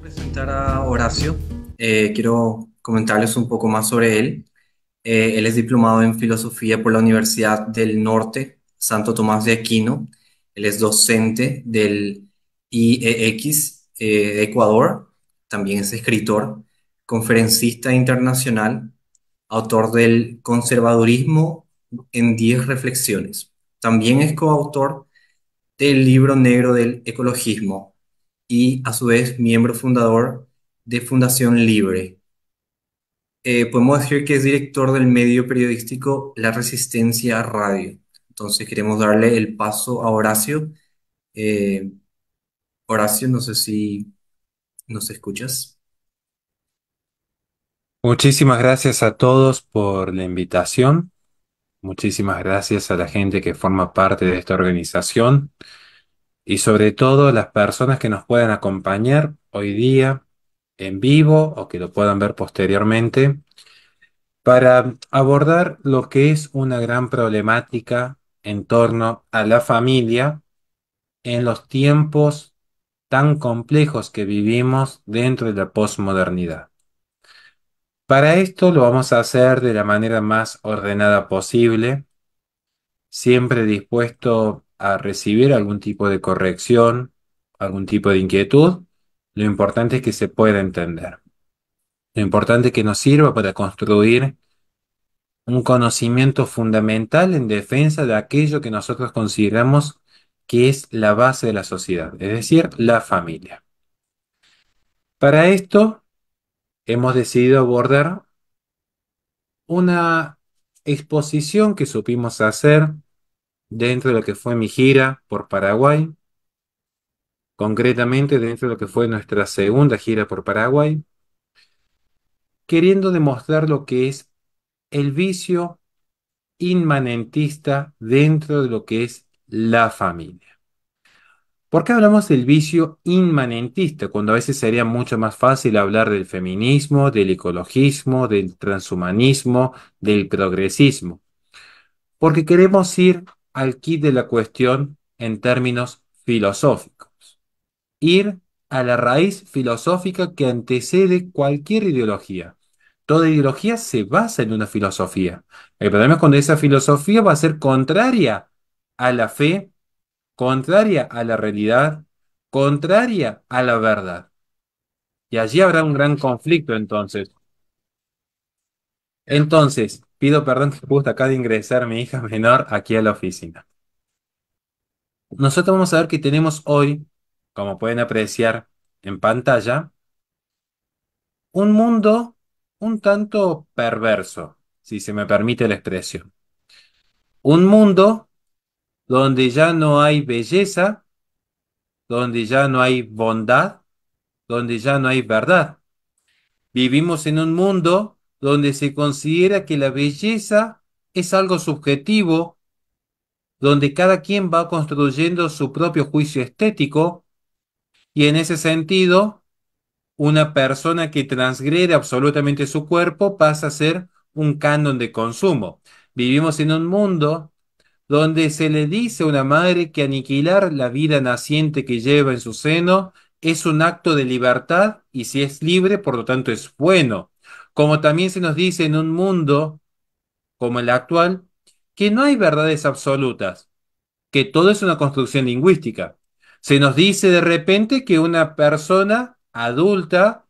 presentar a Horacio. Eh, quiero comentarles un poco más sobre él. Eh, él es diplomado en filosofía por la Universidad del Norte, Santo Tomás de Aquino. Él es docente del IEX eh, Ecuador. También es escritor, conferencista internacional, autor del Conservadurismo en 10 reflexiones. También es coautor del libro negro del ecologismo, y a su vez miembro fundador de Fundación Libre. Eh, podemos decir que es director del medio periodístico La Resistencia Radio. Entonces queremos darle el paso a Horacio. Eh, Horacio, no sé si nos escuchas. Muchísimas gracias a todos por la invitación. Muchísimas gracias a la gente que forma parte de esta organización y sobre todo las personas que nos puedan acompañar hoy día en vivo o que lo puedan ver posteriormente para abordar lo que es una gran problemática en torno a la familia en los tiempos tan complejos que vivimos dentro de la posmodernidad. Para esto lo vamos a hacer de la manera más ordenada posible, siempre dispuesto a recibir algún tipo de corrección, algún tipo de inquietud, lo importante es que se pueda entender. Lo importante es que nos sirva para construir un conocimiento fundamental en defensa de aquello que nosotros consideramos que es la base de la sociedad, es decir, la familia. Para esto hemos decidido abordar una exposición que supimos hacer dentro de lo que fue mi gira por Paraguay, concretamente dentro de lo que fue nuestra segunda gira por Paraguay, queriendo demostrar lo que es el vicio inmanentista dentro de lo que es la familia. ¿Por qué hablamos del vicio inmanentista cuando a veces sería mucho más fácil hablar del feminismo, del ecologismo, del transhumanismo, del progresismo? Porque queremos ir al kit de la cuestión en términos filosóficos. Ir a la raíz filosófica que antecede cualquier ideología. Toda ideología se basa en una filosofía. El problema es cuando esa filosofía va a ser contraria a la fe, contraria a la realidad, contraria a la verdad. Y allí habrá un gran conflicto entonces. Entonces, Pido perdón que justo acá de ingresar mi hija menor aquí a la oficina. Nosotros vamos a ver que tenemos hoy, como pueden apreciar en pantalla, un mundo un tanto perverso, si se me permite la expresión. Un mundo donde ya no hay belleza, donde ya no hay bondad, donde ya no hay verdad. Vivimos en un mundo donde se considera que la belleza es algo subjetivo, donde cada quien va construyendo su propio juicio estético, y en ese sentido, una persona que transgrede absolutamente su cuerpo pasa a ser un canon de consumo. Vivimos en un mundo donde se le dice a una madre que aniquilar la vida naciente que lleva en su seno es un acto de libertad y si es libre, por lo tanto es bueno como también se nos dice en un mundo como el actual, que no hay verdades absolutas, que todo es una construcción lingüística. Se nos dice de repente que una persona adulta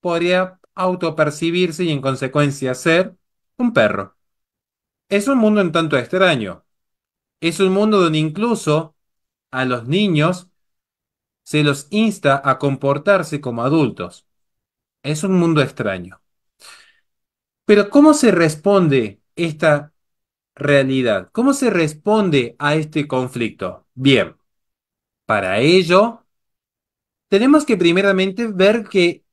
podría autopercibirse y en consecuencia ser un perro. Es un mundo en tanto extraño. Es un mundo donde incluso a los niños se los insta a comportarse como adultos. Es un mundo extraño. Pero ¿cómo se responde esta realidad? ¿Cómo se responde a este conflicto? Bien, para ello tenemos que primeramente ver que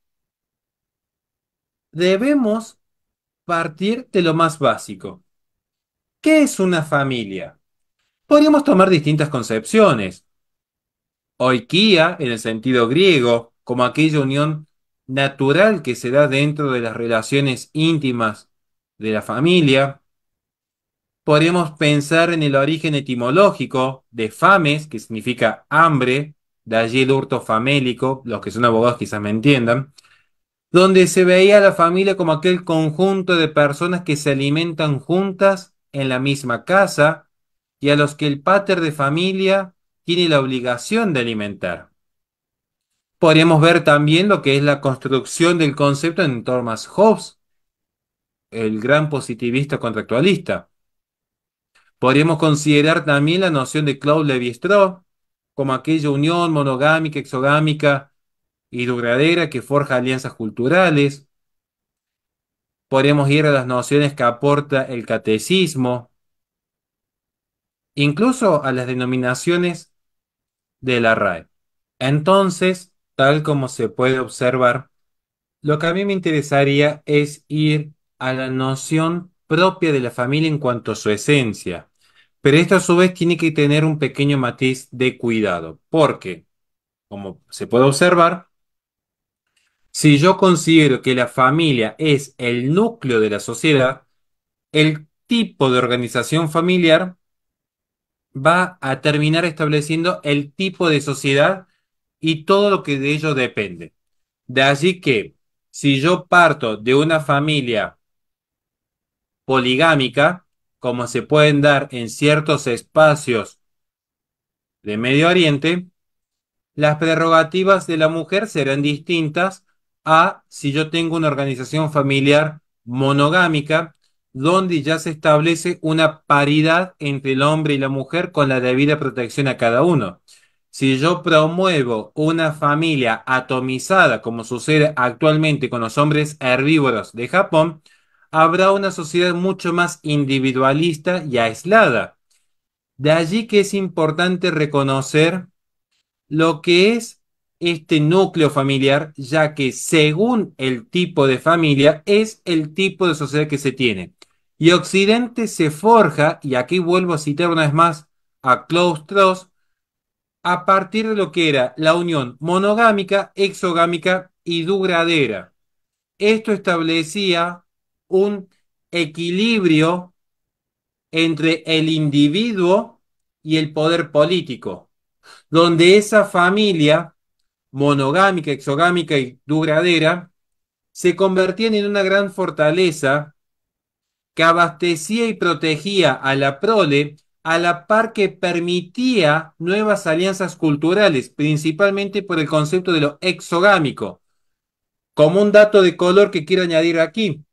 debemos partir de lo más básico. ¿Qué es una familia? Podríamos tomar distintas concepciones. Oikía, en el sentido griego, como aquella unión natural que se da dentro de las relaciones íntimas de la familia. Podemos pensar en el origen etimológico de fames, que significa hambre, de allí el hurto famélico, los que son abogados quizás me entiendan, donde se veía a la familia como aquel conjunto de personas que se alimentan juntas en la misma casa y a los que el pater de familia tiene la obligación de alimentar podríamos ver también lo que es la construcción del concepto en Thomas Hobbes, el gran positivista contractualista. Podríamos considerar también la noción de Claude Lévi-Strauss como aquella unión monogámica, exogámica y duradera que forja alianzas culturales. Podríamos ir a las nociones que aporta el catecismo, incluso a las denominaciones de la RAE. Entonces, Tal como se puede observar, lo que a mí me interesaría es ir a la noción propia de la familia en cuanto a su esencia. Pero esto a su vez tiene que tener un pequeño matiz de cuidado, porque, como se puede observar, si yo considero que la familia es el núcleo de la sociedad, el tipo de organización familiar va a terminar estableciendo el tipo de sociedad y todo lo que de ello depende. De allí que si yo parto de una familia poligámica, como se pueden dar en ciertos espacios de Medio Oriente, las prerrogativas de la mujer serán distintas a si yo tengo una organización familiar monogámica, donde ya se establece una paridad entre el hombre y la mujer con la debida protección a cada uno. Si yo promuevo una familia atomizada como sucede actualmente con los hombres herbívoros de Japón, habrá una sociedad mucho más individualista y aislada. De allí que es importante reconocer lo que es este núcleo familiar, ya que según el tipo de familia es el tipo de sociedad que se tiene. Y Occidente se forja, y aquí vuelvo a citar una vez más a Klaus a partir de lo que era la unión monogámica, exogámica y duradera. Esto establecía un equilibrio entre el individuo y el poder político, donde esa familia monogámica, exogámica y duradera se convertía en una gran fortaleza que abastecía y protegía a la prole a la par que permitía nuevas alianzas culturales, principalmente por el concepto de lo exogámico. Como un dato de color que quiero añadir aquí,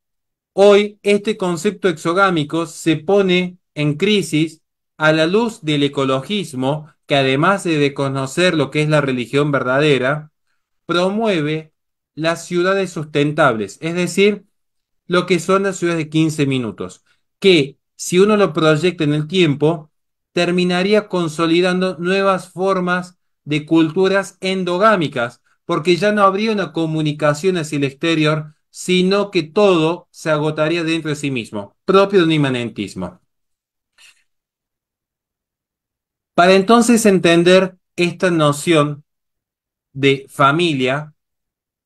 hoy este concepto exogámico se pone en crisis a la luz del ecologismo, que además de conocer lo que es la religión verdadera, promueve las ciudades sustentables, es decir, lo que son las ciudades de 15 minutos, que si uno lo proyecta en el tiempo, terminaría consolidando nuevas formas de culturas endogámicas, porque ya no habría una comunicación hacia el exterior, sino que todo se agotaría dentro de sí mismo, propio de un imanentismo. Para entonces entender esta noción de familia,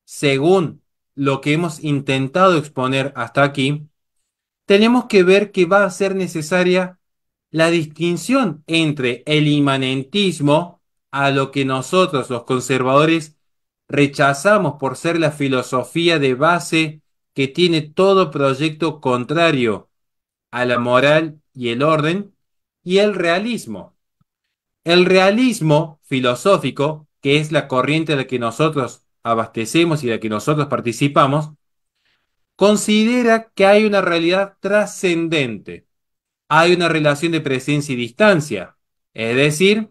según lo que hemos intentado exponer hasta aquí, tenemos que ver que va a ser necesaria la distinción entre el imanentismo a lo que nosotros los conservadores rechazamos por ser la filosofía de base que tiene todo proyecto contrario a la moral y el orden, y el realismo. El realismo filosófico, que es la corriente a la que nosotros abastecemos y de la que nosotros participamos, considera que hay una realidad trascendente. Hay una relación de presencia y distancia. Es decir,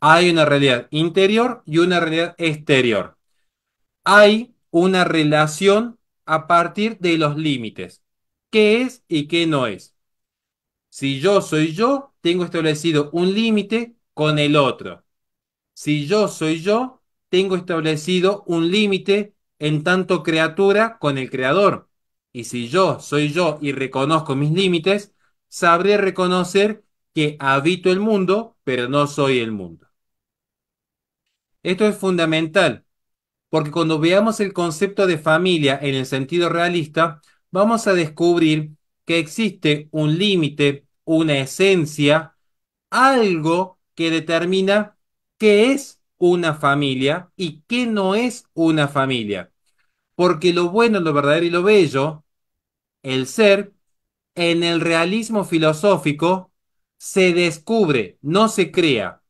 hay una realidad interior y una realidad exterior. Hay una relación a partir de los límites. ¿Qué es y qué no es? Si yo soy yo, tengo establecido un límite con el otro. Si yo soy yo, tengo establecido un límite en tanto criatura con el creador. Y si yo soy yo y reconozco mis límites, sabré reconocer que habito el mundo, pero no soy el mundo. Esto es fundamental, porque cuando veamos el concepto de familia en el sentido realista, vamos a descubrir que existe un límite, una esencia, algo que determina qué es una familia y qué no es una familia porque lo bueno, lo verdadero y lo bello, el ser, en el realismo filosófico se descubre, no se crea,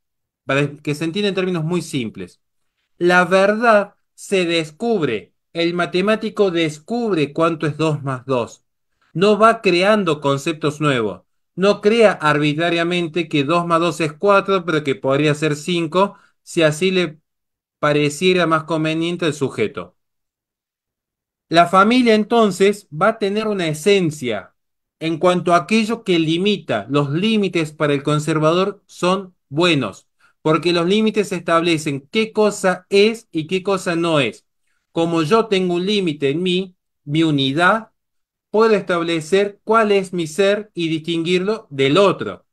para que se entienda en términos muy simples. La verdad se descubre, el matemático descubre cuánto es 2 más 2. No va creando conceptos nuevos, no crea arbitrariamente que 2 más 2 es 4, pero que podría ser 5 si así le pareciera más conveniente al sujeto. La familia entonces va a tener una esencia en cuanto a aquello que limita. Los límites para el conservador son buenos, porque los límites establecen qué cosa es y qué cosa no es. Como yo tengo un límite en mí, mi unidad, puedo establecer cuál es mi ser y distinguirlo del otro.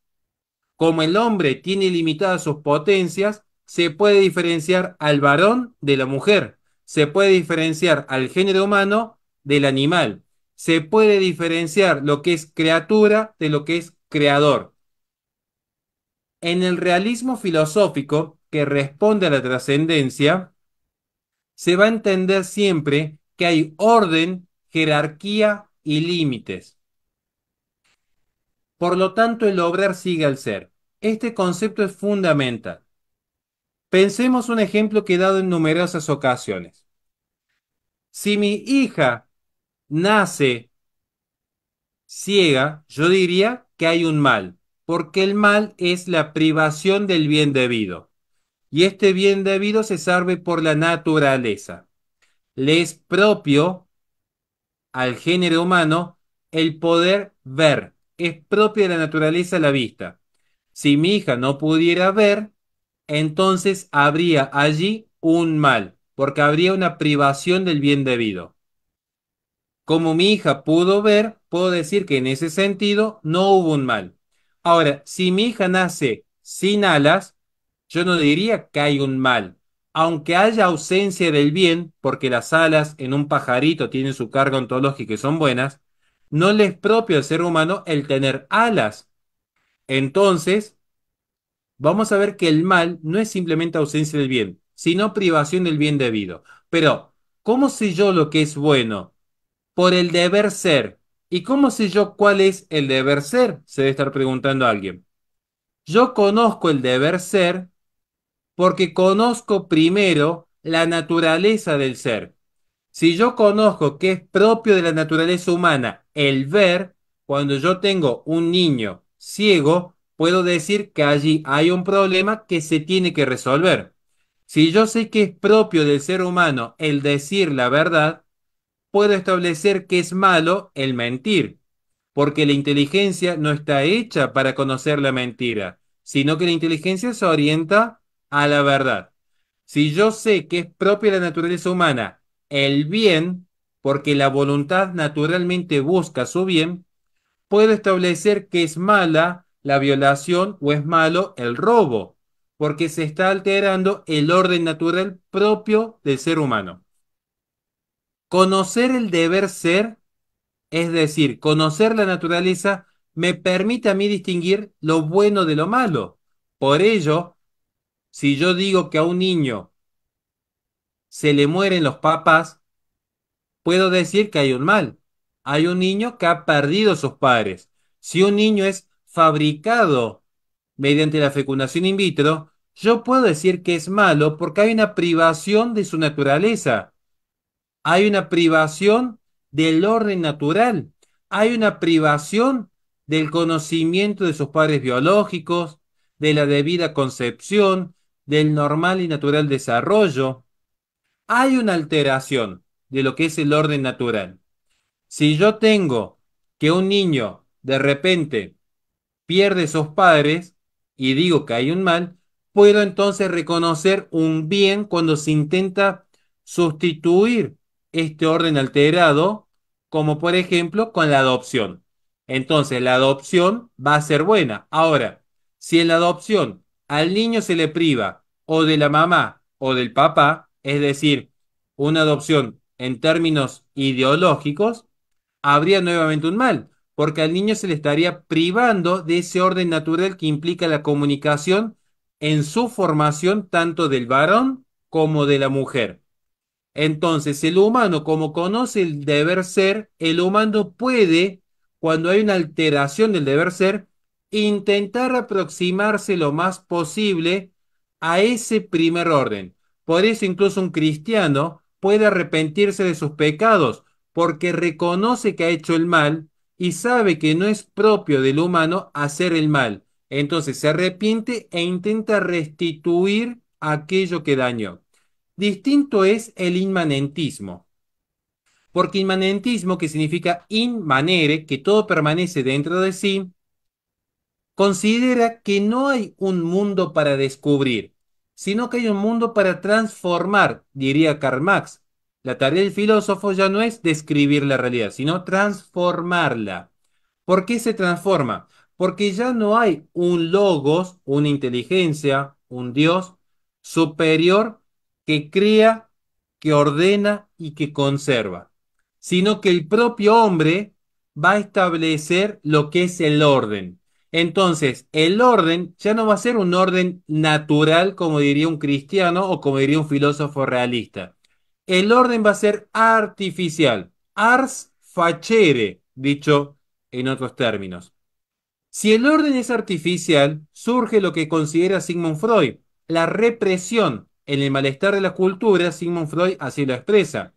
Como el hombre tiene limitadas sus potencias, se puede diferenciar al varón de la mujer se puede diferenciar al género humano del animal. Se puede diferenciar lo que es criatura de lo que es creador. En el realismo filosófico que responde a la trascendencia, se va a entender siempre que hay orden, jerarquía y límites. Por lo tanto, el obrar sigue al ser. Este concepto es fundamental. Pensemos un ejemplo que he dado en numerosas ocasiones. Si mi hija nace ciega, yo diría que hay un mal, porque el mal es la privación del bien debido. Y este bien debido se sabe por la naturaleza. Le es propio al género humano el poder ver. Es propia de la naturaleza la vista. Si mi hija no pudiera ver, entonces habría allí un mal, porque habría una privación del bien debido. Como mi hija pudo ver, puedo decir que en ese sentido no hubo un mal. Ahora, si mi hija nace sin alas, yo no diría que hay un mal, aunque haya ausencia del bien, porque las alas en un pajarito tienen su carga ontológica y son buenas, no le es propio al ser humano el tener alas. Entonces, vamos a ver que el mal no es simplemente ausencia del bien, sino privación del bien debido. Pero, ¿cómo sé yo lo que es bueno? Por el deber ser. ¿Y cómo sé yo cuál es el deber ser? Se debe estar preguntando a alguien. Yo conozco el deber ser porque conozco primero la naturaleza del ser. Si yo conozco que es propio de la naturaleza humana el ver, cuando yo tengo un niño ciego, puedo decir que allí hay un problema que se tiene que resolver. Si yo sé que es propio del ser humano el decir la verdad, puedo establecer que es malo el mentir, porque la inteligencia no está hecha para conocer la mentira, sino que la inteligencia se orienta a la verdad. Si yo sé que es propia de la naturaleza humana el bien, porque la voluntad naturalmente busca su bien, puedo establecer que es mala la violación o es malo el robo, porque se está alterando el orden natural propio del ser humano. Conocer el deber ser, es decir, conocer la naturaleza, me permite a mí distinguir lo bueno de lo malo. Por ello, si yo digo que a un niño se le mueren los papás, puedo decir que hay un mal. Hay un niño que ha perdido sus padres. Si un niño es fabricado mediante la fecundación in vitro, yo puedo decir que es malo porque hay una privación de su naturaleza, hay una privación del orden natural, hay una privación del conocimiento de sus padres biológicos, de la debida concepción, del normal y natural desarrollo. Hay una alteración de lo que es el orden natural. Si yo tengo que un niño de repente pierde esos padres y digo que hay un mal, puedo entonces reconocer un bien cuando se intenta sustituir este orden alterado, como por ejemplo con la adopción. Entonces la adopción va a ser buena. Ahora, si en la adopción al niño se le priva o de la mamá o del papá, es decir, una adopción en términos ideológicos, habría nuevamente un mal, porque al niño se le estaría privando de ese orden natural que implica la comunicación en su formación tanto del varón como de la mujer. Entonces, el humano, como conoce el deber ser, el humano puede, cuando hay una alteración del deber ser, intentar aproximarse lo más posible a ese primer orden. Por eso incluso un cristiano puede arrepentirse de sus pecados, porque reconoce que ha hecho el mal, y sabe que no es propio del humano hacer el mal. Entonces se arrepiente e intenta restituir aquello que dañó. Distinto es el inmanentismo. Porque inmanentismo, que significa inmanere, que todo permanece dentro de sí, considera que no hay un mundo para descubrir, sino que hay un mundo para transformar, diría Karl Marx, la tarea del filósofo ya no es describir la realidad, sino transformarla. ¿Por qué se transforma? Porque ya no hay un logos, una inteligencia, un Dios superior que crea, que ordena y que conserva, sino que el propio hombre va a establecer lo que es el orden. Entonces, el orden ya no va a ser un orden natural como diría un cristiano o como diría un filósofo realista, el orden va a ser artificial, ars facere, dicho en otros términos. Si el orden es artificial, surge lo que considera Sigmund Freud, la represión. En el malestar de las culturas, Sigmund Freud así lo expresa.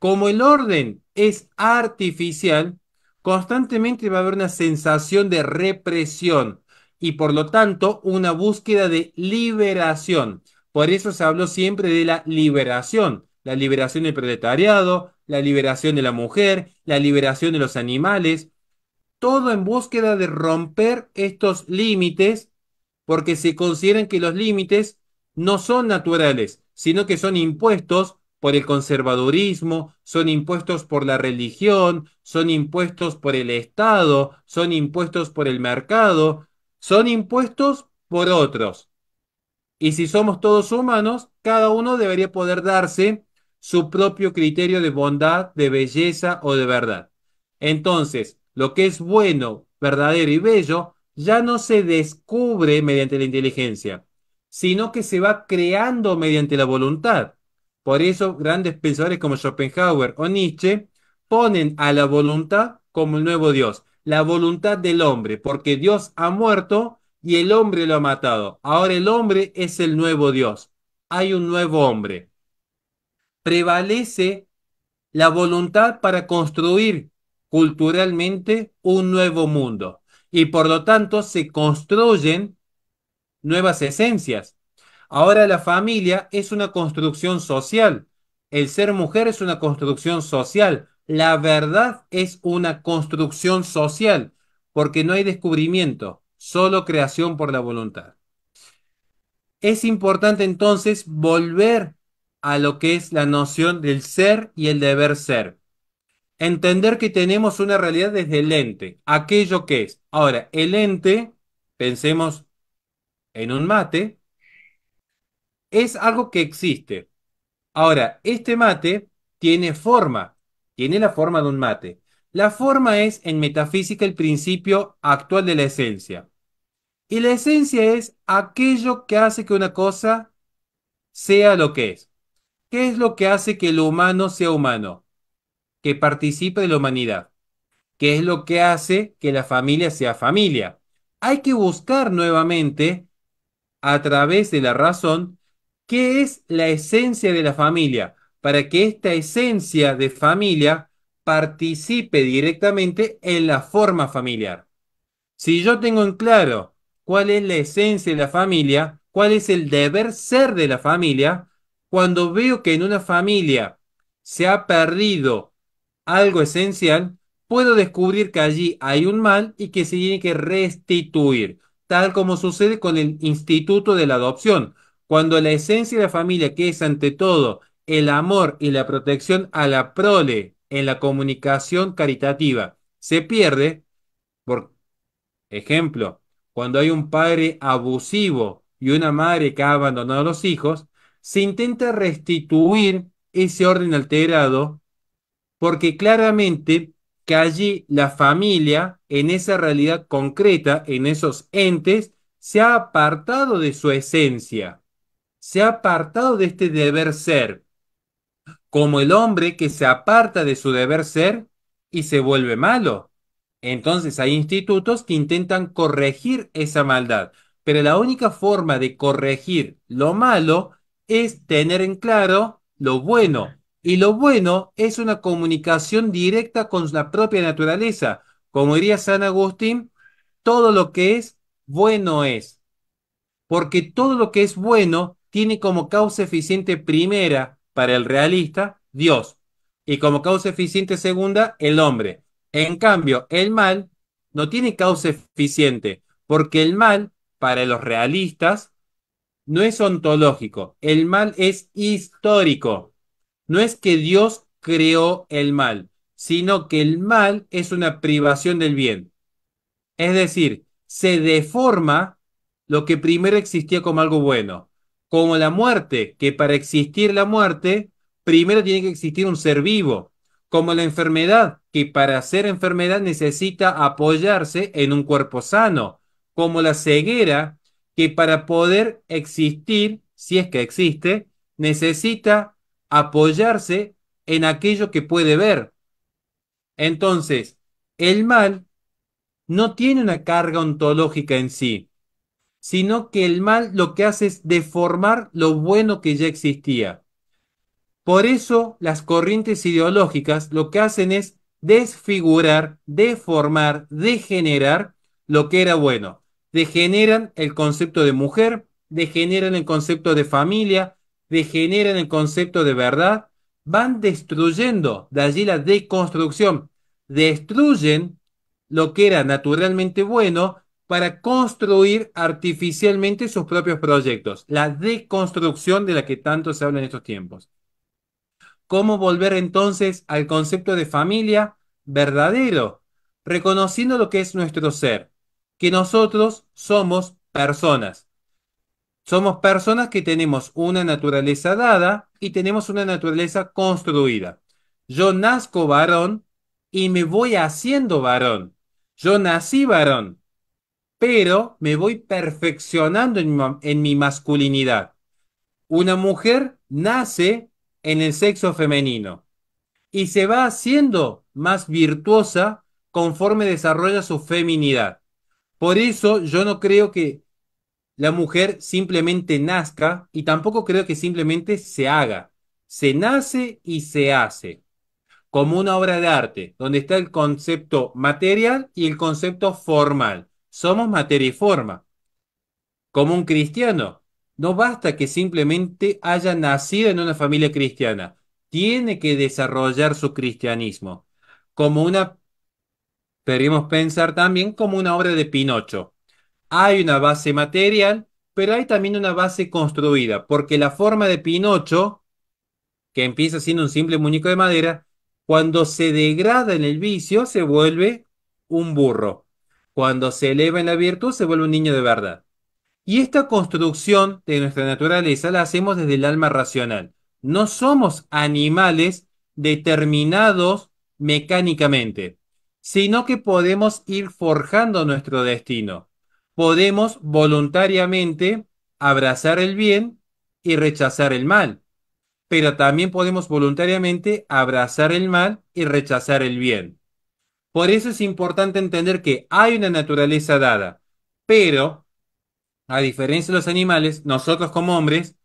Como el orden es artificial, constantemente va a haber una sensación de represión y por lo tanto una búsqueda de liberación. Por eso se habló siempre de la liberación, la liberación del proletariado, la liberación de la mujer, la liberación de los animales, todo en búsqueda de romper estos límites, porque se consideran que los límites no son naturales, sino que son impuestos por el conservadurismo, son impuestos por la religión, son impuestos por el Estado, son impuestos por el mercado, son impuestos por otros. Y si somos todos humanos, cada uno debería poder darse su propio criterio de bondad, de belleza o de verdad. Entonces, lo que es bueno, verdadero y bello ya no se descubre mediante la inteligencia, sino que se va creando mediante la voluntad. Por eso grandes pensadores como Schopenhauer o Nietzsche ponen a la voluntad como el nuevo Dios, la voluntad del hombre, porque Dios ha muerto y el hombre lo ha matado. Ahora el hombre es el nuevo Dios. Hay un nuevo hombre prevalece la voluntad para construir culturalmente un nuevo mundo y por lo tanto se construyen nuevas esencias. Ahora la familia es una construcción social, el ser mujer es una construcción social, la verdad es una construcción social, porque no hay descubrimiento, solo creación por la voluntad. Es importante entonces volver a lo que es la noción del ser y el deber ser. Entender que tenemos una realidad desde el ente, aquello que es. Ahora, el ente, pensemos en un mate, es algo que existe. Ahora, este mate tiene forma, tiene la forma de un mate. La forma es, en metafísica, el principio actual de la esencia. Y la esencia es aquello que hace que una cosa sea lo que es. ¿Qué es lo que hace que lo humano sea humano? Que participe de la humanidad. ¿Qué es lo que hace que la familia sea familia? Hay que buscar nuevamente, a través de la razón, qué es la esencia de la familia, para que esta esencia de familia participe directamente en la forma familiar. Si yo tengo en claro cuál es la esencia de la familia, cuál es el deber ser de la familia, cuando veo que en una familia se ha perdido algo esencial, puedo descubrir que allí hay un mal y que se tiene que restituir, tal como sucede con el instituto de la adopción. Cuando la esencia de la familia, que es ante todo el amor y la protección a la prole en la comunicación caritativa, se pierde, por ejemplo, cuando hay un padre abusivo y una madre que ha abandonado a los hijos, se intenta restituir ese orden alterado porque claramente que allí la familia, en esa realidad concreta, en esos entes, se ha apartado de su esencia, se ha apartado de este deber ser, como el hombre que se aparta de su deber ser y se vuelve malo. Entonces hay institutos que intentan corregir esa maldad, pero la única forma de corregir lo malo es tener en claro lo bueno. Y lo bueno es una comunicación directa con la propia naturaleza. Como diría San Agustín, todo lo que es bueno es. Porque todo lo que es bueno tiene como causa eficiente primera para el realista Dios y como causa eficiente segunda el hombre. En cambio, el mal no tiene causa eficiente porque el mal para los realistas no es ontológico, el mal es histórico. No es que Dios creó el mal, sino que el mal es una privación del bien. Es decir, se deforma lo que primero existía como algo bueno, como la muerte, que para existir la muerte, primero tiene que existir un ser vivo, como la enfermedad, que para ser enfermedad necesita apoyarse en un cuerpo sano, como la ceguera, que para poder existir, si es que existe, necesita apoyarse en aquello que puede ver. Entonces, el mal no tiene una carga ontológica en sí, sino que el mal lo que hace es deformar lo bueno que ya existía. Por eso las corrientes ideológicas lo que hacen es desfigurar, deformar, degenerar lo que era bueno degeneran el concepto de mujer, degeneran el concepto de familia, degeneran el concepto de verdad, van destruyendo, de allí la deconstrucción, destruyen lo que era naturalmente bueno para construir artificialmente sus propios proyectos, la deconstrucción de la que tanto se habla en estos tiempos. ¿Cómo volver entonces al concepto de familia verdadero, reconociendo lo que es nuestro ser, que nosotros somos personas. Somos personas que tenemos una naturaleza dada y tenemos una naturaleza construida. Yo nazco varón y me voy haciendo varón. Yo nací varón, pero me voy perfeccionando en mi, en mi masculinidad. Una mujer nace en el sexo femenino y se va haciendo más virtuosa conforme desarrolla su feminidad. Por eso yo no creo que la mujer simplemente nazca y tampoco creo que simplemente se haga. Se nace y se hace como una obra de arte, donde está el concepto material y el concepto formal. Somos materia y forma. Como un cristiano, no basta que simplemente haya nacido en una familia cristiana, tiene que desarrollar su cristianismo. Como una Deberíamos pensar también como una obra de Pinocho. Hay una base material, pero hay también una base construida, porque la forma de Pinocho, que empieza siendo un simple muñeco de madera, cuando se degrada en el vicio se vuelve un burro. Cuando se eleva en la virtud se vuelve un niño de verdad. Y esta construcción de nuestra naturaleza la hacemos desde el alma racional. No somos animales determinados mecánicamente sino que podemos ir forjando nuestro destino. Podemos voluntariamente abrazar el bien y rechazar el mal, pero también podemos voluntariamente abrazar el mal y rechazar el bien. Por eso es importante entender que hay una naturaleza dada, pero, a diferencia de los animales, nosotros como hombres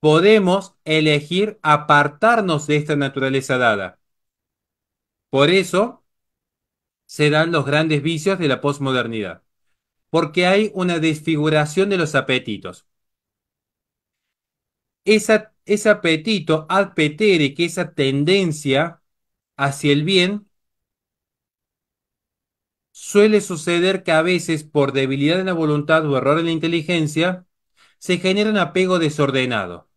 podemos elegir apartarnos de esta naturaleza dada. Por eso serán los grandes vicios de la posmodernidad, porque hay una desfiguración de los apetitos. Esa, ese apetito adpetere, que esa tendencia hacia el bien, suele suceder que a veces, por debilidad en la voluntad o error en la inteligencia, se genera un apego desordenado.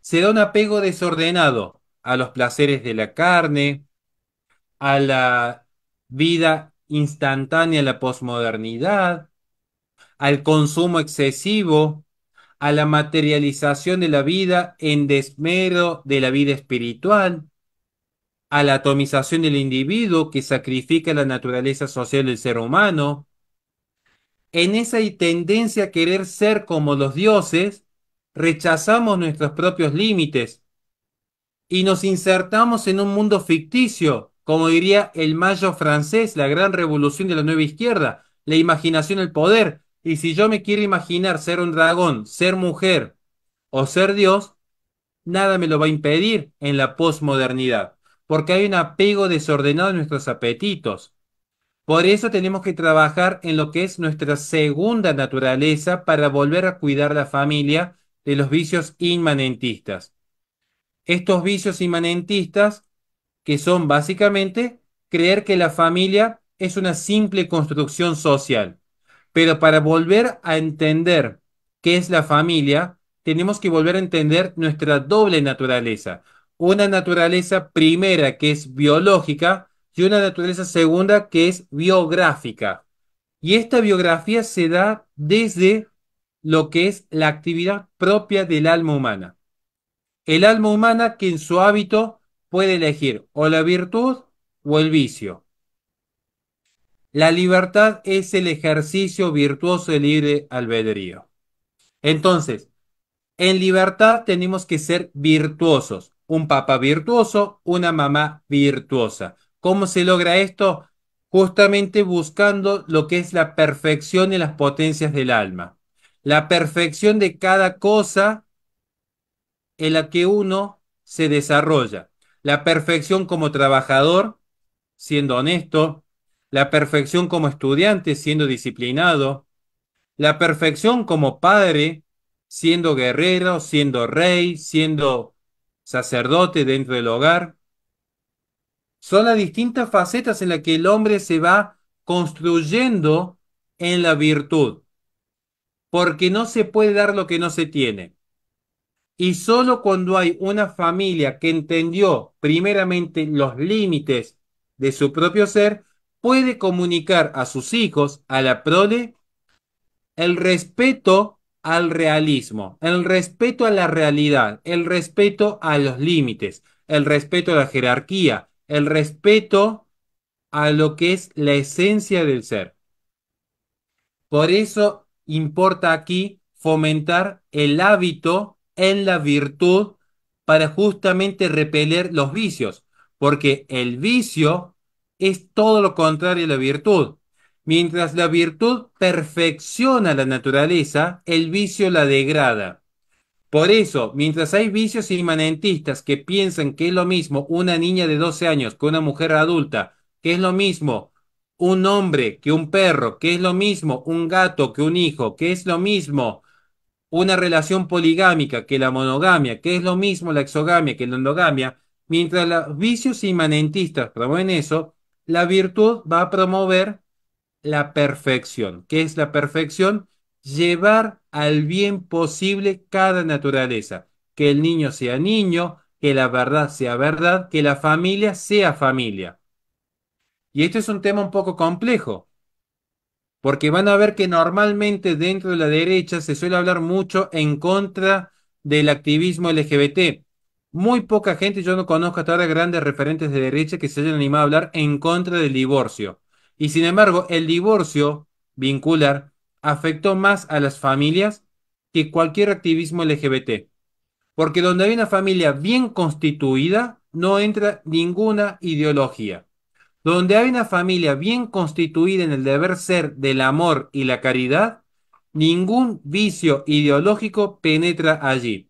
Se da un apego desordenado a los placeres de la carne, a la vida instantánea a la posmodernidad, al consumo excesivo, a la materialización de la vida en desmero de la vida espiritual, a la atomización del individuo que sacrifica la naturaleza social del ser humano, en esa tendencia a querer ser como los dioses, rechazamos nuestros propios límites y nos insertamos en un mundo ficticio como diría el Mayo francés, la gran revolución de la nueva izquierda, la imaginación el poder. Y si yo me quiero imaginar ser un dragón, ser mujer o ser Dios, nada me lo va a impedir en la posmodernidad, porque hay un apego desordenado a nuestros apetitos. Por eso tenemos que trabajar en lo que es nuestra segunda naturaleza para volver a cuidar la familia de los vicios inmanentistas. Estos vicios inmanentistas que son básicamente creer que la familia es una simple construcción social. Pero para volver a entender qué es la familia, tenemos que volver a entender nuestra doble naturaleza. Una naturaleza primera que es biológica y una naturaleza segunda que es biográfica. Y esta biografía se da desde lo que es la actividad propia del alma humana. El alma humana que en su hábito puede elegir o la virtud o el vicio. La libertad es el ejercicio virtuoso del libre albedrío. Entonces, en libertad tenemos que ser virtuosos. Un papá virtuoso, una mamá virtuosa. ¿Cómo se logra esto? Justamente buscando lo que es la perfección en las potencias del alma. La perfección de cada cosa en la que uno se desarrolla la perfección como trabajador, siendo honesto, la perfección como estudiante, siendo disciplinado, la perfección como padre, siendo guerrero, siendo rey, siendo sacerdote dentro del hogar. Son las distintas facetas en las que el hombre se va construyendo en la virtud, porque no se puede dar lo que no se tiene. Y solo cuando hay una familia que entendió primeramente los límites de su propio ser, puede comunicar a sus hijos, a la prole, el respeto al realismo, el respeto a la realidad, el respeto a los límites, el respeto a la jerarquía, el respeto a lo que es la esencia del ser. Por eso importa aquí fomentar el hábito en la virtud para justamente repeler los vicios, porque el vicio es todo lo contrario a la virtud. Mientras la virtud perfecciona la naturaleza, el vicio la degrada. Por eso, mientras hay vicios inmanentistas que piensan que es lo mismo una niña de 12 años que una mujer adulta, que es lo mismo un hombre que un perro, que es lo mismo un gato que un hijo, que es lo mismo una relación poligámica que la monogamia, que es lo mismo la exogamia que la endogamia, mientras los vicios inmanentistas promueven eso, la virtud va a promover la perfección. ¿Qué es la perfección? Llevar al bien posible cada naturaleza. Que el niño sea niño, que la verdad sea verdad, que la familia sea familia. Y este es un tema un poco complejo, porque van a ver que normalmente dentro de la derecha se suele hablar mucho en contra del activismo LGBT. Muy poca gente, yo no conozco hasta ahora grandes referentes de derecha que se hayan animado a hablar en contra del divorcio. Y sin embargo, el divorcio vincular afectó más a las familias que cualquier activismo LGBT. Porque donde hay una familia bien constituida, no entra ninguna ideología. Donde hay una familia bien constituida en el deber ser del amor y la caridad, ningún vicio ideológico penetra allí.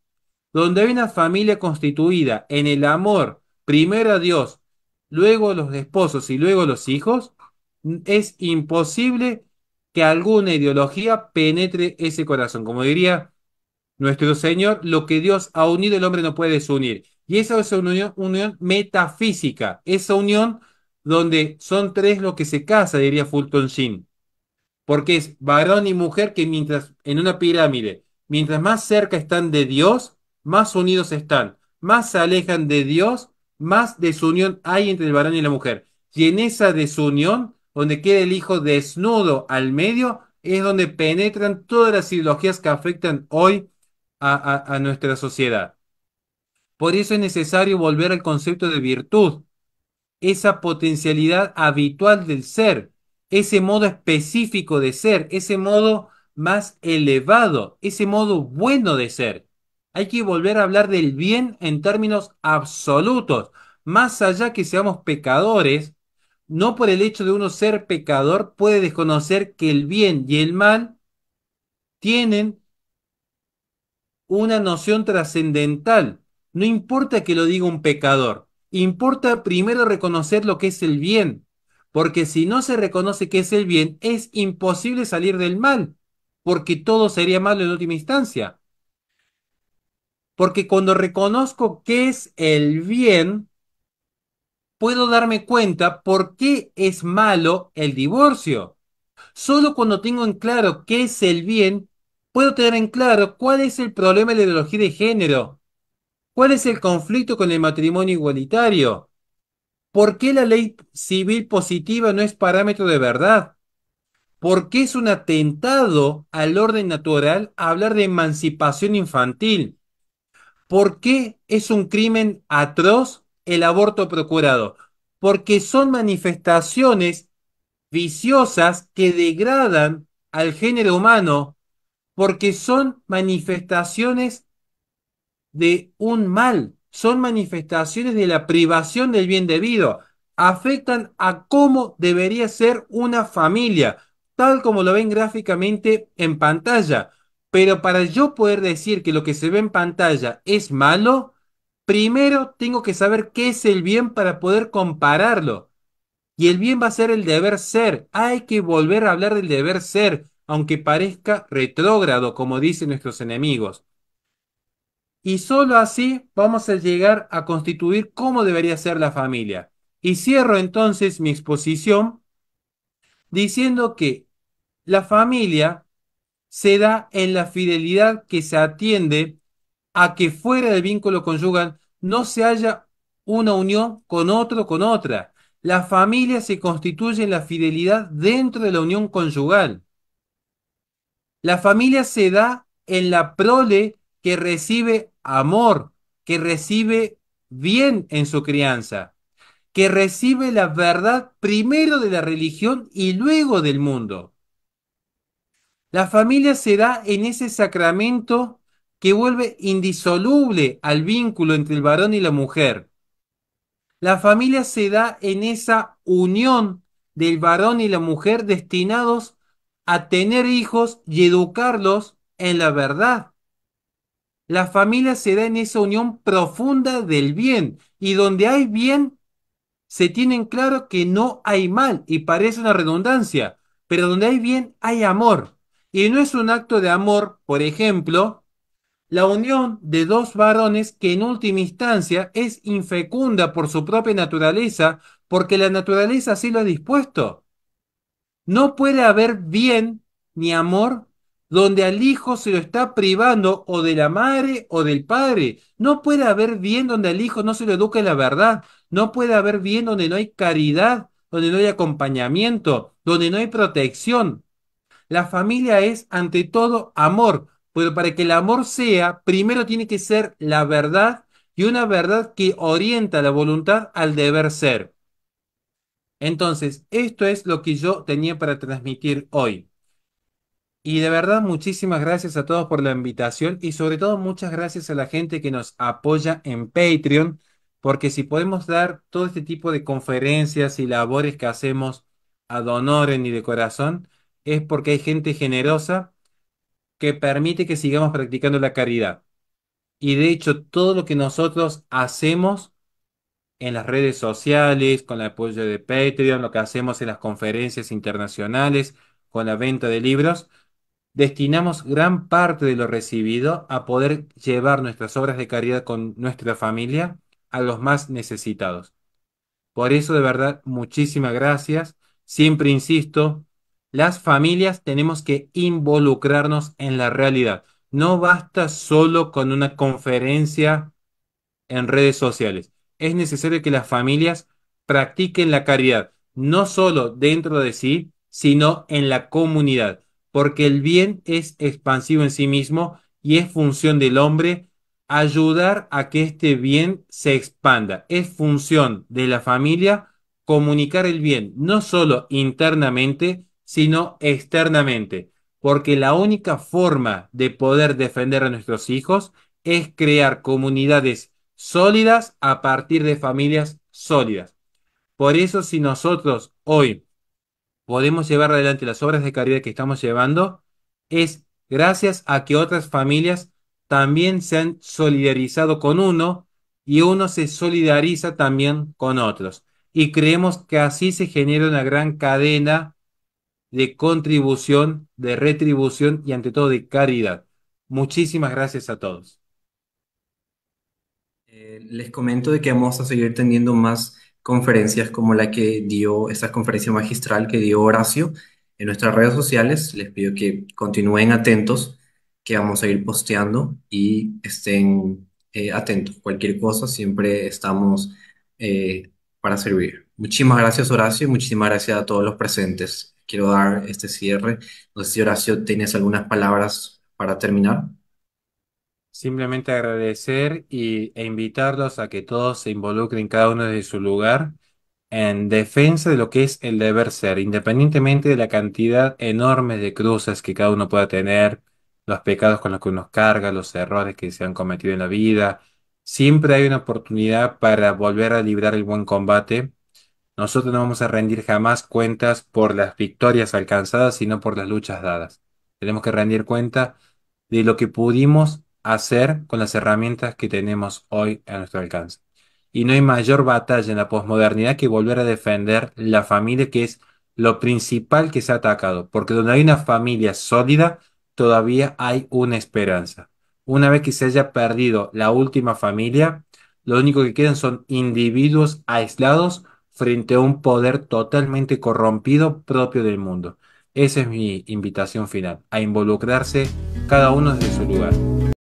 Donde hay una familia constituida en el amor, primero a Dios, luego a los esposos y luego a los hijos, es imposible que alguna ideología penetre ese corazón. Como diría nuestro Señor, lo que Dios ha unido el hombre no puede desunir. Y esa es una unión, una unión metafísica, esa unión donde son tres los que se casan, diría Fulton Sheen. Porque es varón y mujer que mientras, en una pirámide, mientras más cerca están de Dios, más unidos están. Más se alejan de Dios, más desunión hay entre el varón y la mujer. Y en esa desunión, donde queda el hijo desnudo al medio, es donde penetran todas las ideologías que afectan hoy a, a nuestra sociedad. Por eso es necesario volver al concepto de virtud, esa potencialidad habitual del ser, ese modo específico de ser, ese modo más elevado, ese modo bueno de ser. Hay que volver a hablar del bien en términos absolutos, más allá que seamos pecadores, no por el hecho de uno ser pecador puede desconocer que el bien y el mal tienen una noción trascendental. No importa que lo diga un pecador, importa primero reconocer lo que es el bien, porque si no se reconoce que es el bien, es imposible salir del mal, porque todo sería malo en última instancia. Porque cuando reconozco qué es el bien, puedo darme cuenta por qué es malo el divorcio. Solo cuando tengo en claro qué es el bien, puedo tener en claro cuál es el problema de la ideología de género, ¿Cuál es el conflicto con el matrimonio igualitario? ¿Por qué la ley civil positiva no es parámetro de verdad? ¿Por qué es un atentado al orden natural hablar de emancipación infantil? ¿Por qué es un crimen atroz el aborto procurado? Porque son manifestaciones viciosas que degradan al género humano, porque son manifestaciones de un mal, son manifestaciones de la privación del bien debido, afectan a cómo debería ser una familia, tal como lo ven gráficamente en pantalla. Pero para yo poder decir que lo que se ve en pantalla es malo, primero tengo que saber qué es el bien para poder compararlo. Y el bien va a ser el deber ser. Hay que volver a hablar del deber ser, aunque parezca retrógrado, como dicen nuestros enemigos. Y solo así vamos a llegar a constituir cómo debería ser la familia. Y cierro entonces mi exposición diciendo que la familia se da en la fidelidad que se atiende a que fuera del vínculo conyugal no se haya una unión con otro, con otra. La familia se constituye en la fidelidad dentro de la unión conyugal. La familia se da en la prole que recibe amor, que recibe bien en su crianza, que recibe la verdad primero de la religión y luego del mundo. La familia se da en ese sacramento que vuelve indisoluble al vínculo entre el varón y la mujer. La familia se da en esa unión del varón y la mujer destinados a tener hijos y educarlos en la verdad. La familia se da en esa unión profunda del bien y donde hay bien, se tienen claro que no hay mal y parece una redundancia, pero donde hay bien hay amor. Y no es un acto de amor, por ejemplo, la unión de dos varones que en última instancia es infecunda por su propia naturaleza, porque la naturaleza así lo ha dispuesto. No puede haber bien ni amor donde al hijo se lo está privando o de la madre o del padre. No puede haber bien donde al hijo no se lo eduque la verdad. No puede haber bien donde no hay caridad, donde no hay acompañamiento, donde no hay protección. La familia es ante todo amor, pero para que el amor sea, primero tiene que ser la verdad y una verdad que orienta la voluntad al deber ser. Entonces, esto es lo que yo tenía para transmitir hoy. Y de verdad, muchísimas gracias a todos por la invitación y sobre todo muchas gracias a la gente que nos apoya en Patreon, porque si podemos dar todo este tipo de conferencias y labores que hacemos a honorem y de corazón, es porque hay gente generosa que permite que sigamos practicando la caridad. Y de hecho, todo lo que nosotros hacemos en las redes sociales, con el apoyo de Patreon, lo que hacemos en las conferencias internacionales, con la venta de libros, destinamos gran parte de lo recibido a poder llevar nuestras obras de caridad con nuestra familia a los más necesitados. Por eso, de verdad, muchísimas gracias. Siempre insisto, las familias tenemos que involucrarnos en la realidad. No basta solo con una conferencia en redes sociales. Es necesario que las familias practiquen la caridad, no solo dentro de sí, sino en la comunidad porque el bien es expansivo en sí mismo y es función del hombre ayudar a que este bien se expanda. Es función de la familia comunicar el bien, no solo internamente, sino externamente, porque la única forma de poder defender a nuestros hijos es crear comunidades sólidas a partir de familias sólidas. Por eso si nosotros hoy podemos llevar adelante las obras de caridad que estamos llevando es gracias a que otras familias también se han solidarizado con uno y uno se solidariza también con otros. Y creemos que así se genera una gran cadena de contribución, de retribución y ante todo de caridad. Muchísimas gracias a todos. Eh, les comento de que vamos a seguir teniendo más conferencias como la que dio, esta conferencia magistral que dio Horacio en nuestras redes sociales. Les pido que continúen atentos, que vamos a ir posteando y estén eh, atentos. Cualquier cosa, siempre estamos eh, para servir. Muchísimas gracias Horacio y muchísimas gracias a todos los presentes. Quiero dar este cierre. No sé si Horacio tienes algunas palabras para terminar. Simplemente agradecer y, e invitarlos a que todos se involucren cada uno desde su lugar en defensa de lo que es el deber ser, independientemente de la cantidad enorme de cruces que cada uno pueda tener, los pecados con los que uno carga, los errores que se han cometido en la vida. Siempre hay una oportunidad para volver a librar el buen combate. Nosotros no vamos a rendir jamás cuentas por las victorias alcanzadas, sino por las luchas dadas. Tenemos que rendir cuenta de lo que pudimos hacer con las herramientas que tenemos hoy a nuestro alcance. Y no hay mayor batalla en la posmodernidad que volver a defender la familia, que es lo principal que se ha atacado, porque donde hay una familia sólida, todavía hay una esperanza. Una vez que se haya perdido la última familia, lo único que quedan son individuos aislados frente a un poder totalmente corrompido propio del mundo. Esa es mi invitación final, a involucrarse cada uno desde su lugar.